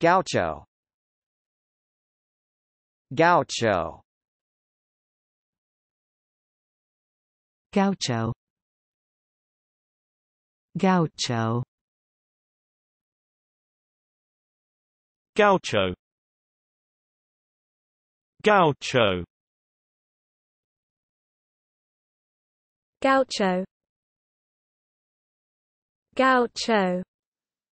Gaucho Gaucho Gaucho Gaucho Gaucho Gaucho Gaucho Gaucho